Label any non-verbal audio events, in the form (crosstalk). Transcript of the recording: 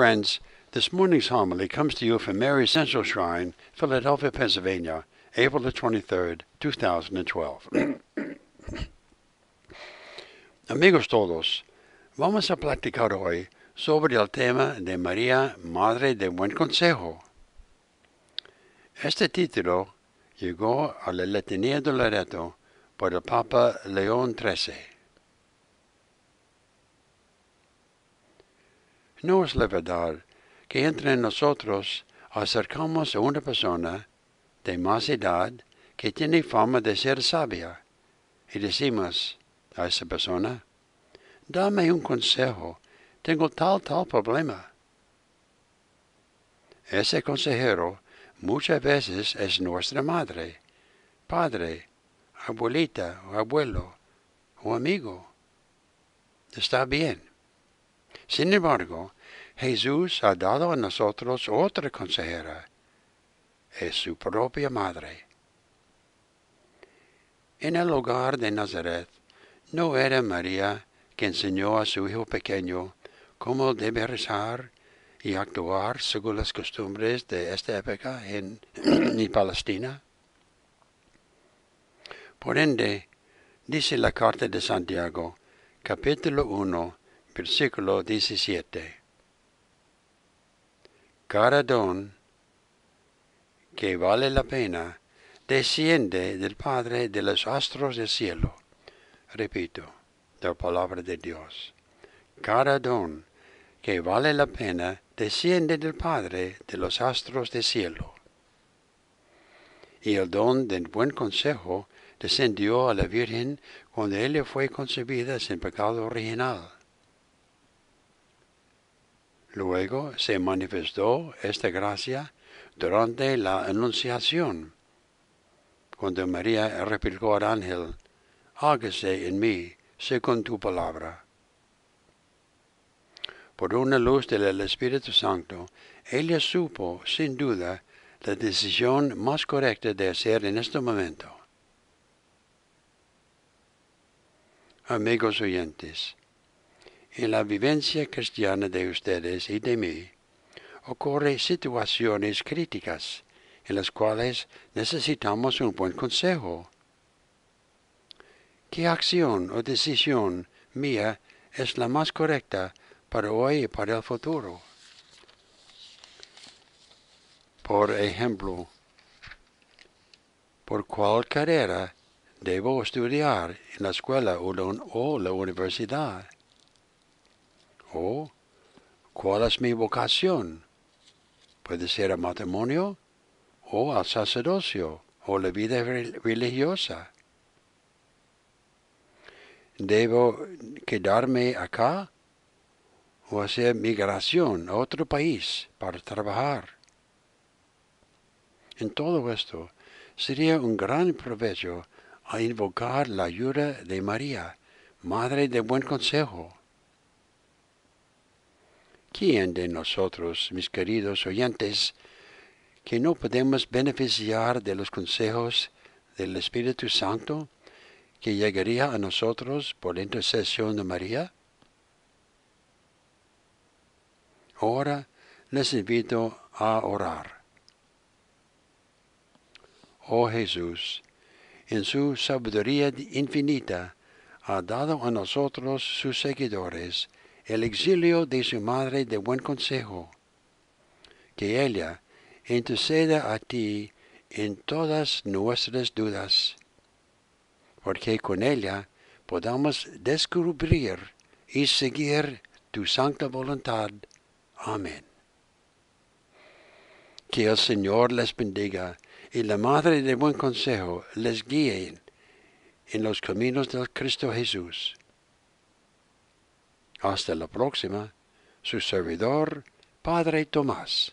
Friends, this morning's homily comes to you from Mary's Central Shrine, Philadelphia, Pennsylvania, April the 23rd, 2012. (coughs) Amigos todos, vamos a platicar hoy sobre el tema de María, Madre de Buen Consejo. Este título llegó a la letanía de Loreto por el Papa León XIII. No es la verdad que entre nosotros acercamos a una persona de más edad que tiene fama de ser sabia y decimos a esa persona, dame un consejo, tengo tal tal problema. Ese consejero muchas veces es nuestra madre, padre, abuelita o abuelo o amigo. Está bien. Sin embargo, Jesús ha dado a nosotros otra consejera, es su propia madre. En el hogar de Nazaret no era María que enseñó a su hijo pequeño cómo debe rezar y actuar según las costumbres de esta época en, (clears throat) Palestina. Por ende, dice la carta de Santiago, capítulo 1, versículo 17. Cada don que vale la pena desciende del Padre de los astros del cielo. Repito, la palabra de Dios. Cada don que vale la pena desciende del Padre de los astros del cielo. Y el don del buen consejo descendió a la Virgen cuando ella fue concebida sin pecado original. Luego se manifestó esta gracia durante la Anunciación, cuando María replicó al ángel, hágase en mí según tu palabra. Por una luz del Espíritu Santo, ella supo, sin duda, la decisión más correcta de hacer en este momento. Amigos oyentes, en la vivencia cristiana de ustedes y de mí ocurren situaciones críticas en las cuales necesitamos un buen consejo. ¿Qué acción o decisión mía es la más correcta para hoy y para el futuro? Por ejemplo, ¿por cuál carrera debo estudiar en la escuela o la universidad? O, ¿cuál es mi vocación? Puede ser a matrimonio o al sacerdocio o la vida religiosa. ¿Debo quedarme acá o hacer migración a otro país para trabajar? En todo esto, sería un gran provecho a invocar la ayuda de María, Madre de Buen Consejo. ¿Quién de nosotros, mis queridos oyentes, que no podemos beneficiar de los consejos del Espíritu Santo que llegaría a nosotros por la intercesión de María? Ahora les invito a orar. Oh Jesús, en su sabiduría infinita, ha dado a nosotros, sus seguidores, el exilio de su madre de buen consejo. Que ella interceda a ti en todas nuestras dudas, porque con ella podamos descubrir y seguir tu santa voluntad. Amén. Que el Señor les bendiga y la Madre de Buen Consejo les guíe en los caminos del Cristo Jesús. Hasta la próxima, su servidor, Padre Tomás.